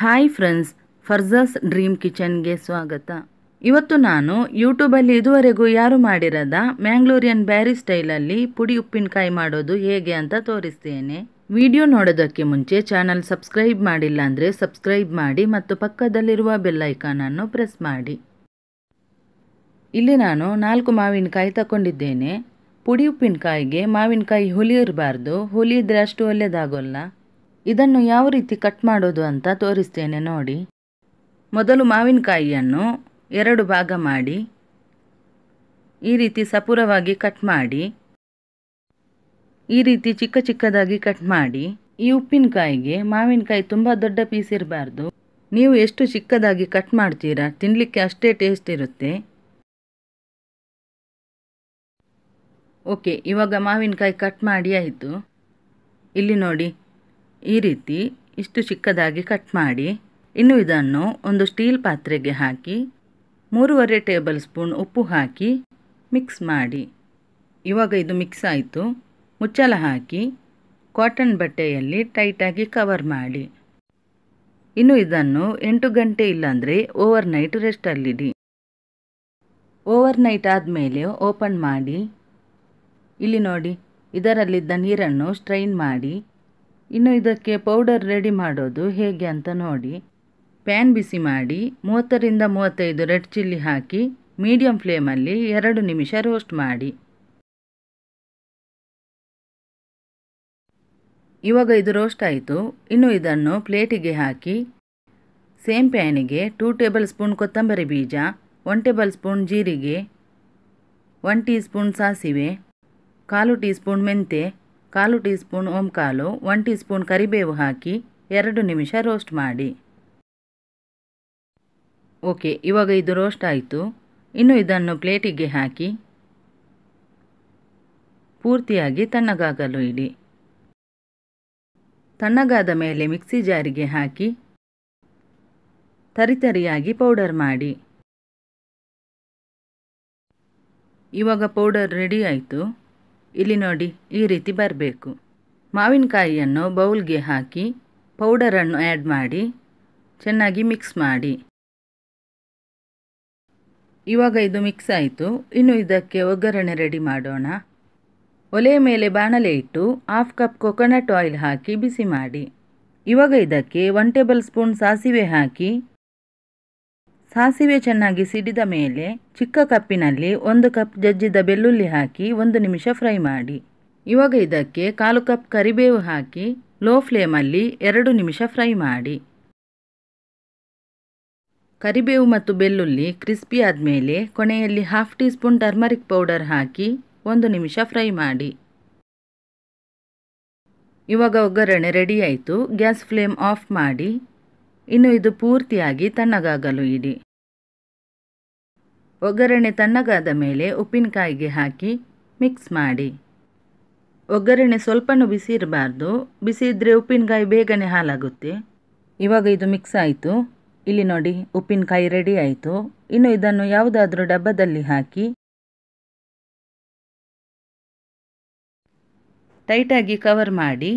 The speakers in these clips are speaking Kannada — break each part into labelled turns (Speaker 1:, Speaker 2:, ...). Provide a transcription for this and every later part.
Speaker 1: ಹಾಯ್ ಫ್ರೆಂಡ್ಸ್ ಫರ್ಜಾಸ್ ಡ್ರೀಮ್ ಕಿಚನ್ಗೆ ಸ್ವಾಗತ ಇವತ್ತು ನಾನು ಯೂಟ್ಯೂಬಲ್ಲಿ ಇದುವರೆಗೂ ಯಾರು ಮಾಡಿರದ ಮ್ಯಾಂಗ್ಳೂರಿಯನ್ ಬ್ಯಾರಿ ಸ್ಟೈಲಲ್ಲಿ ಪುಡಿ ಉಪ್ಪಿನಕಾಯಿ ಮಾಡೋದು ಹೇಗೆ ಅಂತ ತೋರಿಸ್ತೇನೆ ವಿಡಿಯೋ ನೋಡೋದಕ್ಕೆ ಮುಂಚೆ ಚಾನಲ್ ಸಬ್ಸ್ಕ್ರೈಬ್ ಮಾಡಿಲ್ಲ ಅಂದರೆ ಸಬ್ಸ್ಕ್ರೈಬ್ ಮಾಡಿ ಮತ್ತು ಪಕ್ಕದಲ್ಲಿರುವ ಬೆಲ್ಲೈಕಾನನ್ನು ಪ್ರೆಸ್ ಮಾಡಿ ಇಲ್ಲಿ ನಾನು ನಾಲ್ಕು ಮಾವಿನಕಾಯಿ ತಗೊಂಡಿದ್ದೇನೆ ಪುಡಿ ಉಪ್ಪಿನಕಾಯಿಗೆ ಮಾವಿನಕಾಯಿ ಹುಲಿ ಇರಬಾರ್ದು ಹುಲಿ ಇದ್ದರೆ ಅಷ್ಟು ಒಳ್ಳೆಯದಾಗೋಲ್ಲ ಇದನ್ನು ಯಾವ ರೀತಿ ಕಟ್ ಮಾಡೋದು ಅಂತ ತೋರಿಸ್ತೇನೆ ನೋಡಿ ಮೊದಲು ಮಾವಿನಕಾಯಿಯನ್ನು ಎರಡು ಭಾಗ ಮಾಡಿ ಈ ರೀತಿ ಸಪುರವಾಗಿ ಕಟ್ ಮಾಡಿ ಈ ರೀತಿ ಚಿಕ್ಕ ಚಿಕ್ಕದಾಗಿ ಕಟ್ ಮಾಡಿ ಈ ಉಪ್ಪಿನಕಾಯಿಗೆ ಮಾವಿನಕಾಯಿ ತುಂಬ ದೊಡ್ಡ ಪೀಸ್ ಇರಬಾರ್ದು ನೀವು ಎಷ್ಟು ಚಿಕ್ಕದಾಗಿ ಕಟ್ ಮಾಡ್ತೀರಾ ತಿನ್ನಲಿಕ್ಕೆ ಅಷ್ಟೇ ಟೇಸ್ಟ್ ಇರುತ್ತೆ ಓಕೆ ಇವಾಗ ಮಾವಿನಕಾಯಿ ಕಟ್ ಮಾಡಿ ಆಯಿತು ಇಲ್ಲಿ ನೋಡಿ ಈ ರೀತಿ ಇಷ್ಟು ಚಿಕ್ಕದಾಗಿ ಕಟ್ ಮಾಡಿ ಇನ್ನು ಇದನ್ನು ಒಂದು ಸ್ಟೀಲ್ ಪಾತ್ರೆಗೆ ಹಾಕಿ ಮೂರುವರೆ ಟೇಬಲ್ ಸ್ಪೂನ್ ಉಪ್ಪು ಹಾಕಿ ಮಿಕ್ಸ್ ಮಾಡಿ ಇವಾಗ ಇದು ಮಿಕ್ಸ್ ಆಯಿತು ಮುಚ್ಚಳ ಹಾಕಿ ಕಾಟನ್ ಬಟ್ಟೆಯಲ್ಲಿ ಟೈಟಾಗಿ ಕವರ್ ಮಾಡಿ ಇನ್ನು ಇದನ್ನು ಎಂಟು ಗಂಟೆ ಇಲ್ಲಾಂದರೆ ಓವರ್ ನೈಟ್ ರೆಸ್ಟಲ್ಲಿಡಿ ಓವರ್ ನೈಟ್ ಆದಮೇಲೆ ಓಪನ್ ಮಾಡಿ ಇಲ್ಲಿ ನೋಡಿ ಇದರಲ್ಲಿದ್ದ ನೀರನ್ನು ಸ್ಟ್ರೈನ್ ಮಾಡಿ ಇನ್ನು ಇದಕ್ಕೆ ಪೌಡರ್ ರೆಡಿ ಮಾಡೋದು ಹೇಗೆ ಅಂತ ನೋಡಿ ಪ್ಯಾನ್ ಬಿಸಿ ಮಾಡಿ ಮೂವತ್ತರಿಂದ ಮೂವತ್ತೈದು ರೆಡ್ ಚಿಲ್ಲಿ ಹಾಕಿ ಮೀಡಿಯಂ ಫ್ಲೇಮಲ್ಲಿ ಎರಡು ನಿಮಿಷ ರೋಸ್ಟ್ ಮಾಡಿ ಇವಾಗ ಇದು ರೋಸ್ಟ್ ಆಯಿತು ಇನ್ನು ಇದನ್ನು ಪ್ಲೇಟಿಗೆ ಹಾಕಿ ಸೇಮ್ ಪ್ಯಾನಿಗೆ ಟೂ ಟೇಬಲ್ ಸ್ಪೂನ್ ಕೊತ್ತಂಬರಿ ಬೀಜ ಒನ್ ಟೇಬಲ್ ಸ್ಪೂನ್ ಜೀರಿಗೆ ಒನ್ ಟೀ ಸ್ಪೂನ್ ಸಾಸಿವೆ ಕಾಲು ಟೀ ಸ್ಪೂನ್ ಮೆಂತೆ ಕಾಲು ಟೀ ಸ್ಪೂನ್ ಓಂಕಾಲು ಒನ್ ಟೀ ಸ್ಪೂನ್ ಕರಿಬೇವು ಹಾಕಿ ಎರಡು ನಿಮಿಷ ರೋಸ್ಟ್ ಮಾಡಿ ಓಕೆ ಇವಾಗ ಇದು ರೋಸ್ಟ್ ಆಯಿತು ಇನ್ನು ಇದನ್ನು ಪ್ಲೇಟಿಗೆ ಹಾಕಿ ಪೂರ್ತಿಯಾಗಿ ತಣ್ಣಗಾಗಲು ಇಡಿ ತಣ್ಣಗಾದ ಮೇಲೆ ಮಿಕ್ಸಿ ಜಾರಿಗೆ ಹಾಕಿ ತರಿತರಿಯಾಗಿ ಪೌಡರ್ ಮಾಡಿ ಇವಾಗ ಪೌಡರ್ ರೆಡಿ ಆಯಿತು ಇಲ್ಲಿ ನೋಡಿ ಈ ರೀತಿ ಬರಬೇಕು ಮಾವಿನಕಾಯಿಯನ್ನು ಬೌಲ್ಗೆ ಹಾಕಿ ಪೌಡರನ್ನು ಆ್ಯಡ್ ಮಾಡಿ ಚೆನ್ನಾಗಿ ಮಿಕ್ಸ್ ಮಾಡಿ ಇವಾಗ ಇದು ಮಿಕ್ಸ್ ಆಯಿತು ಇನ್ನು ಇದಕ್ಕೆ ಒಗ್ಗರಣೆ ರೆಡಿ ಮಾಡೋಣ ಒಲೆಯ ಮೇಲೆ ಬಾಣಲೆ ಇಟ್ಟು ಹಾಫ್ ಕಪ್ ಕೊಕೊನಟ್ ಆಯಿಲ್ ಹಾಕಿ ಬಿಸಿ ಮಾಡಿ ಇವಾಗ ಇದಕ್ಕೆ ಒನ್ ಟೇಬಲ್ ಸ್ಪೂನ್ ಸಾಸಿವೆ ಹಾಕಿ ಸಾಸಿವೆ ಚೆನ್ನಾಗಿ ಸಿಡಿದ ಮೇಲೆ ಚಿಕ್ಕ ಕಪ್ಪಿನಲ್ಲಿ ಒಂದು ಕಪ್ ಜಜ್ಜಿದ ಬೆಳ್ಳುಳ್ಳಿ ಹಾಕಿ ಒಂದು ನಿಮಿಷ ಫ್ರೈ ಮಾಡಿ ಇವಾಗ ಇದಕ್ಕೆ ಕಾಲು ಕಪ್ ಕರಿಬೇವು ಹಾಕಿ ಲೋ ಫ್ಲೇಮಲ್ಲಿ ಎರಡು ನಿಮಿಷ ಫ್ರೈ ಮಾಡಿ ಕರಿಬೇವು ಮತ್ತು ಬೆಳ್ಳುಳ್ಳಿ ಕ್ರಿಸ್ಪಿ ಆದಮೇಲೆ ಕೊನೆಯಲ್ಲಿ half teaspoon turmeric powder ಹಾಕಿ ಒಂದು ನಿಮಿಷ ಫ್ರೈ ಮಾಡಿ ಇವಾಗ ಒಗ್ಗರಣೆ ರೆಡಿ ಗ್ಯಾಸ್ ಫ್ಲೇಮ್ ಆಫ್ ಮಾಡಿ ಇನ್ನು ಇದು ಪೂರ್ತಿಯಾಗಿ ತಣ್ಣಗಾಗಲು ಇಡಿ ಒಗ್ಗರಣೆ ತಣ್ಣಗಾದ ಮೇಲೆ ಉಪ್ಪಿನಕಾಯಿಗೆ ಹಾಕಿ ಮಿಕ್ಸ್ ಮಾಡಿ ಒಗ್ಗರಣೆ ಸ್ವಲ್ಪನೂ ಬಿಸಿ ಇರಬಾರ್ದು ಬಿಸಿ ಇದ್ದರೆ ಉಪ್ಪಿನಕಾಯಿ ಬೇಗನೆ ಹಾಲಾಗುತ್ತೆ ಇವಾಗ ಇದು ಮಿಕ್ಸ್ ಆಯಿತು ಇಲ್ಲಿ ನೋಡಿ ಉಪ್ಪಿನಕಾಯಿ ರೆಡಿ ಆಯಿತು ಇನ್ನು ಇದನ್ನು ಯಾವುದಾದ್ರೂ ಡಬ್ಬದಲ್ಲಿ ಹಾಕಿ ಟೈಟಾಗಿ ಕವರ್ ಮಾಡಿ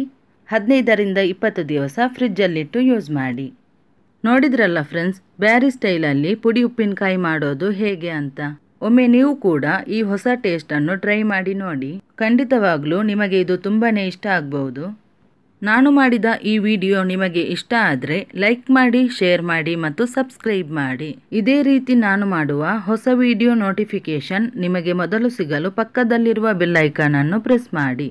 Speaker 1: ಹದಿನೈದರಿಂದ ಇಪ್ಪತ್ತು ದಿವಸ ಫ್ರಿಜ್ಜಲ್ಲಿಟ್ಟು ಯೂಸ್ ಮಾಡಿ ನೋಡಿದ್ರಲ್ಲ ಫ್ರೆಂಡ್ಸ್ ಬ್ಯಾರಿ ಸ್ಟೈಲಲ್ಲಿ ಪುಡಿ ಉಪ್ಪಿನಕಾಯಿ ಮಾಡೋದು ಹೇಗೆ ಅಂತ ಒಮ್ಮೆ ನೀವು ಕೂಡ ಈ ಹೊಸ ಟೇಸ್ಟನ್ನು ಟ್ರೈ ಮಾಡಿ ನೋಡಿ ಖಂಡಿತವಾಗ್ಲೂ ನಿಮಗೆ ಇದು ತುಂಬಾ ಇಷ್ಟ ಆಗ್ಬೋದು ನಾನು ಮಾಡಿದ ಈ ವಿಡಿಯೋ ನಿಮಗೆ ಇಷ್ಟ ಆದರೆ ಲೈಕ್ ಮಾಡಿ ಶೇರ್ ಮಾಡಿ ಮತ್ತು ಸಬ್ಸ್ಕ್ರೈಬ್ ಮಾಡಿ ಇದೇ ರೀತಿ ನಾನು ಮಾಡುವ ಹೊಸ ವಿಡಿಯೋ ನೋಟಿಫಿಕೇಷನ್ ನಿಮಗೆ ಮೊದಲು ಸಿಗಲು ಪಕ್ಕದಲ್ಲಿರುವ ಅನ್ನು ಪ್ರೆಸ್ ಮಾಡಿ